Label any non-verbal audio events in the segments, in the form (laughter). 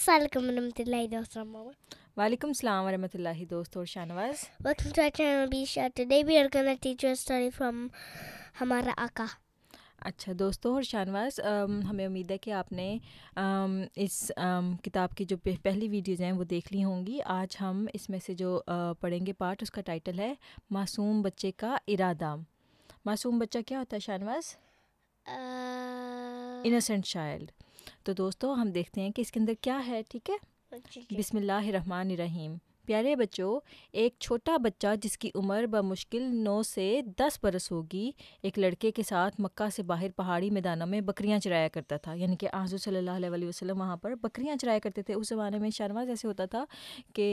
असलम वरहमल Walaikum salam wa rahmatullahi dostor Shanawaz. Welcome to our channel Bisha. Today we are going to teach you a story from हमारा आका अच्छा दोस्तों और शानवाज um, हमें उम्मीद है कि आपने आम, um, इस आम, um, किताब की जो पहली वीडियोज़ हैं वो देख ली होंगी आज हम इसमें से जो आ, uh, पढ़ेंगे पार्ट उसका टाइटल है मासूम बच्चे का इरादा मासूम बच्चा क्या होता है शानवाज इनोसेंट चाइल्ड तो दोस्तों हम देखते हैं कि इसके अंदर क्या है ठीक है हाँ, रहीम प्यारे बच्चों एक छोटा बच्चा जिसकी उम्र मुश्किल नौ से दस बरस होगी एक लड़के के साथ मक्का से बाहर पहाड़ी मैदानों में बकरियां चराया करता था यानी कि आजू सल्ला वसलम वहाँ पर बकरियां चराया करते थे उस ज़माने में शर्मा जैसे होता था कि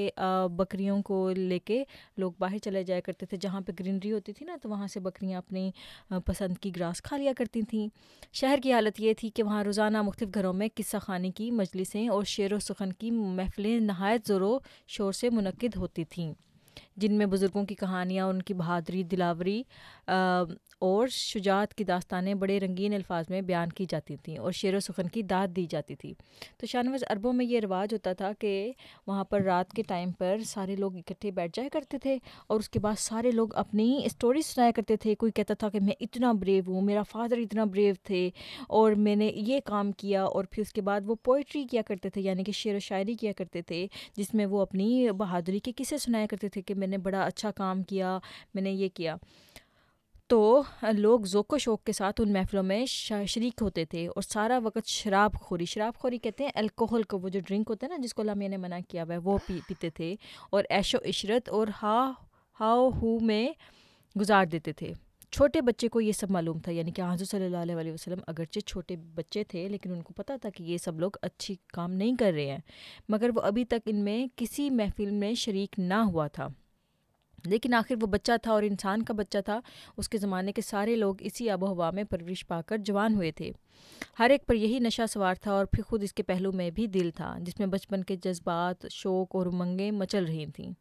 बकरियों को लेके लोग बाहर चले जाया करते थे जहाँ पर ग्रीनरी होती थी ना तो वहाँ से बकरियाँ अपनी पसंद की ग्रास खा लिया करती थीं शहर की हालत ये थी कि वहाँ रोज़ाना मुख्तफ घरों में किस्सा खाने की मजलिसें और शेर व सुखन की महफ़िलें नहायत ज़ोरों शोर से मुनद होती थीं जिनमें बुज़ुर्गों की कहानियाँ उनकी बहादरी दिलावरी और शुजात की दास्तानें बड़े रंगीन अल्फाज में बयान की जाती थीं और शेर व सुखन की दाद दी जाती थी तो शानवज अरबों में ये रिवाज होता था कि वहाँ पर रात के टाइम पर सारे लोग इकट्ठे बैठ जाया करते थे और उसके बाद सारे लोग अपनी स्टोरी सुनाया करते थे कोई कहता था कि मैं इतना ब्रेव हूँ मेरा फादर इतना ब्रेव थे और मैंने ये काम किया और फिर उसके बाद वो पोइट्री किया करते थे यानी कि शेर व शायरी किया करते थे जिसमें वो अपनी बहादुरी के किस्से सुनाया करते थे कि मैंने बड़ा अच्छा काम किया मैंने ये किया तो लोग ओक शोक के साथ उन महफ़िलों में शरीक होते थे और सारा वक्त शराब खोरी शराब खोरी कहते हैं अल्कोहल को वो जो ड्रिंक होता है ना जिसको लामिया ने मना किया हुआ है वो पी पीते थे और ऐशो इशरत और हा हाओ हु में गुजार देते थे छोटे बच्चे को ये सब मालूम था यानी कि हाजू सल्ला वसलम अगरचे छोटे बच्चे थे लेकिन उनको पता था कि ये सब लोग अच्छी काम नहीं कर रहे हैं मगर वो अभी तक इनमें किसी महफिल में शरीक ना हुआ था लेकिन आखिर वो बच्चा था और इंसान का बच्चा था उसके ज़माने के सारे लोग इसी आबो हवा में परवरिश पाकर जवान हुए थे हर एक पर यही नशा सवार था और फिर खुद इसके पहलू में भी दिल था जिसमें बचपन के जज्बात शौक और उमंगें मचल रही थीं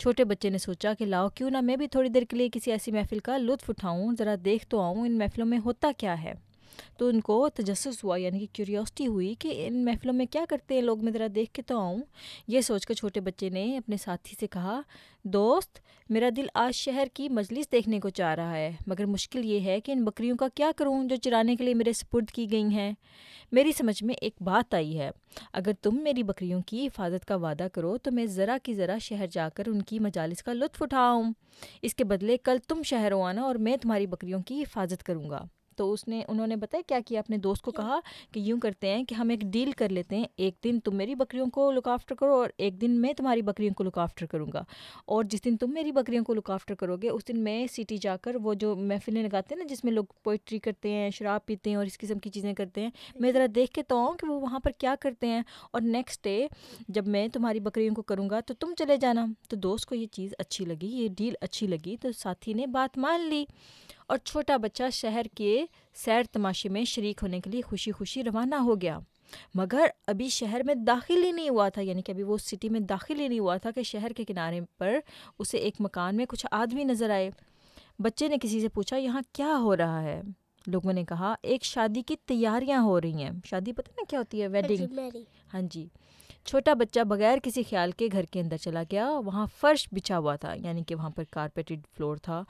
छोटे बच्चे ने सोचा कि लाओ क्यों ना मैं भी थोड़ी देर के लिए किसी ऐसी महफिल का लुत्फ उठाऊँ ज़रा देख तो आऊँ इन महफिलों में होता क्या है तो उनको तजस हुआ यानी कि क्यूरियोसिटी हुई कि इन महफ़िलों में क्या करते हैं लोग मैं ज़रा देख के तो आऊँ ये सोचकर छोटे बच्चे ने अपने साथी से कहा दोस्त मेरा दिल आज शहर की मजलिस देखने को चाह रहा है मगर मुश्किल ये है कि इन बकरियों का क्या करूँ जो चराने के लिए मेरे सपुर्द की गई हैं मेरी समझ में एक बात आई है अगर तुम मेरी बकरियों की हिफाजत का वादा करो तो मैं ज़रा की ज़रा शहर जाकर उनकी मजालिस का लुत्फ़ उठाऊँ इसके बदले कल तुम शहरों आना और मैं तुम्हारी बकरियों की हिफाजत करूँगा तो उसने उन्होंने बताया क्या किया अपने दोस्त को कहा कि यूँ करते हैं कि हम एक डील कर लेते हैं एक दिन तुम मेरी बकरियों को लुक आफ्टर करो और एक दिन मैं तुम्हारी बकरियों को लुक आफ्टर करूँगा और जिस दिन तुम मेरी बकरियों को लुक आफ्टर करोगे उस दिन मैं सिटी जाकर वो जो महफिलें लगाते हैं ना जिसमें लोग पोइट्री करते हैं शराब पीते हैं और इस किस्म की चीज़ें करते हैं मैं ज़रा देख के तो आऊँ कि वो वहाँ पर क्या करते हैं और नेक्स्ट डे जब मैं तुम्हारी बकरियों को करूँगा तो तुम चले जाना तो दोस्त को ये चीज़ अच्छी लगी ये डील अच्छी लगी तो साथी ने बात मान ली और छोटा बच्चा शहर के सैर तमाशे में शरीक होने के लिए खुशी खुशी रवाना हो गया मगर अभी शहर में दाखिल ही नहीं हुआ था यानी कि अभी वो सिटी में दाखिल ही नहीं हुआ था कि शहर के किनारे पर उसे एक मकान में कुछ आदमी नज़र आए बच्चे ने किसी से पूछा यहाँ क्या हो रहा है लोगों ने कहा एक शादी की तैयारियाँ हो रही हैं शादी पता ना क्या होती है वेडिंग हाँ जी छोटा बच्चा बगैर किसी ख्याल के घर के अंदर चला गया वहाँ फर्श बिछा हुआ था यानी कि वहाँ पर कारपेटेड फ्लोर था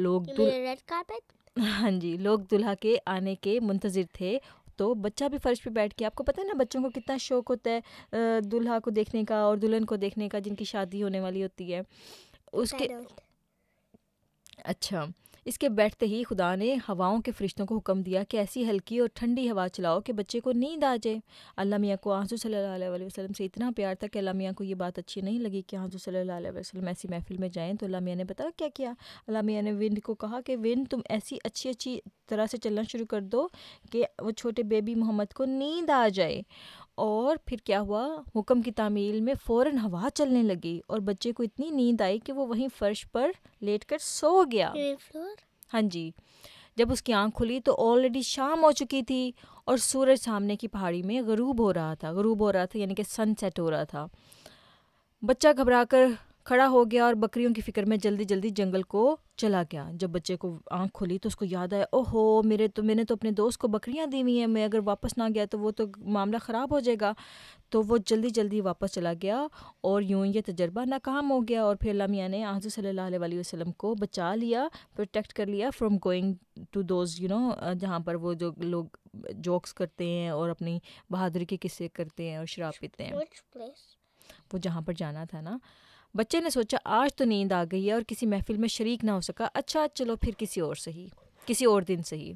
लोग रेड कारपेट (laughs) हाँ जी लोग दुल्हा के आने के मुंतजर थे तो बच्चा भी फर्श पे बैठ के आपको पता है ना बच्चों को कितना शौक होता है दुल्हा को देखने का और दुल्हन को देखने का जिनकी शादी होने वाली होती है उसके अच्छा इसके बैठते ही खुदा ने हवाओं के फरिश्तों को हुक्म दिया कि ऐसी हल्की और ठंडी हवा चलाओ कि बच्चे को नींद आ जाए अल्लाह मियाँ को आंसू सल्ला वसलम से इतना प्यार था कि अल्लाह मियाँ को ये बात अच्छी नहीं लगी कि आंसू सल्ला वसलम ऐसी महफिल में जाएँ तो अल्लाह मियाँ ने बताया क्या किया अल्लाह मियाँ ने विंड को कहा कि विंड तुम ऐसी अच्छी अच्छी तरह से चलना शुरू कर दो कि वो छोटे बेबी मोहम्मद को नींद आ जाए और फिर क्या हुआ हुक्म की तामील में फ़ौर हवा चलने लगी और बच्चे को इतनी नींद आई कि वो वहीं फ़र्श पर लेट कर सो गया हाँ जी जब उसकी आंख खुली तो ऑलरेडी शाम हो चुकी थी और सूरज सामने की पहाड़ी में गरूब हो रहा था गरूब हो रहा था यानी कि सनसेट हो रहा था बच्चा घबरा कर खड़ा हो गया और बकरियों की फिक्र में जल्दी जल्दी जंगल को चला गया जब बच्चे को आंख खुली तो उसको याद आया ओहो मेरे तो मैंने तो अपने दोस्त को बकरियां दी हुई हैं मैं अगर वापस ना गया तो वो तो मामला ख़राब हो जाएगा तो वो जल्दी जल्दी वापस चला गया और यूं ये तजर्बा नाकाम हो गया और फिर लामिया ने आज सल्ला वसलम को बचा लिया प्रोटेक्ट कर लिया from going to those you know जहाँ पर वो जो लोग जोक्स करते हैं और अपनी बहादुरी के किस्से करते हैं और शराब पीते हैं वो जहाँ पर जाना था ना बच्चे ने सोचा आज तो नींद आ गई है और किसी महफिल में शरीक ना हो सका अच्छा चलो फिर किसी और सही किसी और दिन सही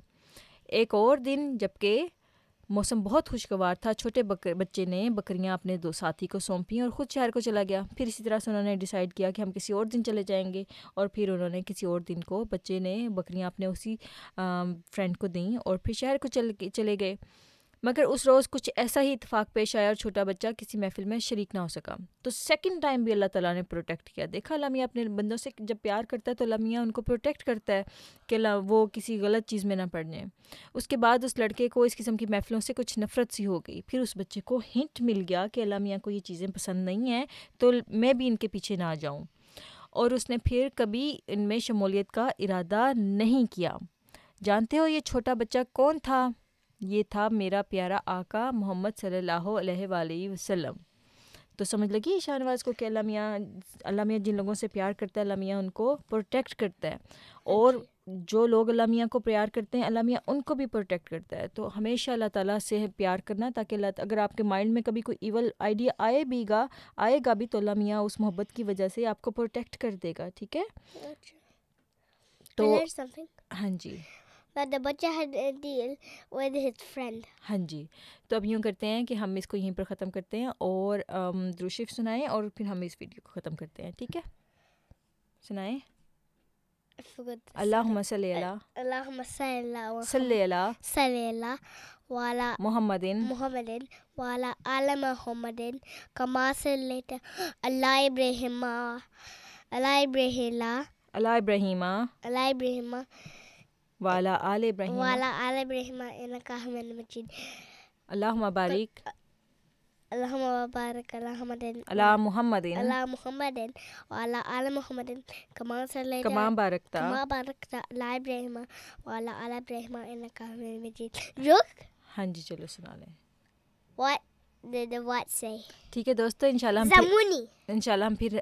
एक और दिन जबकि मौसम बहुत खुशगवार था छोटे बकर, बच्चे ने बकरियां अपने दो साथी को सौंपी और ख़ुद शहर को चला गया फिर इसी तरह से उन्होंने डिसाइड किया कि हम किसी और दिन चले जाएंगे और फिर उन्होंने किसी और दिन को बच्चे ने बकरियां अपने उसी फ्रेंड को दी और फिर शहर को चल चले गए मगर उस रोज़ कुछ ऐसा ही इतफाक़ पेश आया और छोटा बच्चा किसी महफिल में शरीक ना हो सका तो सेकंड टाइम भी अल्लाह ताला ने प्रोटेक्ट किया देखा लमिया अपने बंदों से जब प्यार करता है तो मियाँ उनको प्रोटेक्ट करता है कि वो किसी गलत चीज़ में ना पड़ जाए उसके बाद उस लड़के को इस किस्म की महफिलों से कुछ नफरत सी हो गई फिर उस बच्चे को हिंट मिल गया कि मियाँ को ये चीज़ें पसंद नहीं हैं तो मैं भी इनके पीछे ना जाऊँ और उसने फिर कभी इनमें शमूलियत का इरादा नहीं किया जानते हो ये छोटा बच्चा कौन था ये था मेरा प्यारा आका मोहम्मद सल्लल्लाहु अलैहि वसल्लम तो समझ लगी ईशा नवाज़ को कि अल्लाह मियाँ अल्लाह मियाँ जिन लोगों से प्यार करता है अल्लाह मियाँ उनको प्रोटेक्ट करता है और अच्छा। जो लोग अल्लाह मियाँ को प्यार करते हैं अल्लाह मियाँ उनको भी प्रोटेक्ट करता है तो हमेशा अल्लाह ताला से प्यार करना ताकि अल्लाह अगर आपके माइंड में कभी कोई इवल आइडिया आए भीगा आएगा भी तो अल्लाह मियाँ उस मोहब्बत की वजह से आपको प्रोटेक्ट कर देगा ठीक है अच्छा। तो हाँ जी But the butcher had a deal with his friend. हाँ जी तो अब यूँ करते हैं कि हम इसको यहीं पर ख़त्म करते हैं और द्रुशिफ सुनाएं और फिर हम इस वीडियो को ख़त्म करते हैं ठीक है सुनाएं अल्लाहुम्मा وعلى آل إبراهيم وعلى آل إبراهيم إنك حميد مجيد اللهم بارك اللهم بارك على محمد على محمد على محمد وعلى آل محمد كما صليت كما باركت كما باركت على إبراهيم وعلى آل إبراهيم إنك حميد مجيد جوك हाँ जी चलो सुना What? ठीक है दोस्तों इंशाल्लाह हम इंशाल्लाह हम फिर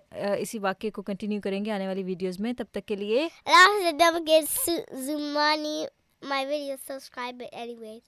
इसी वाक्य को कंटिन्यू करेंगे आने वाली वीडियोस में तब तक के लिए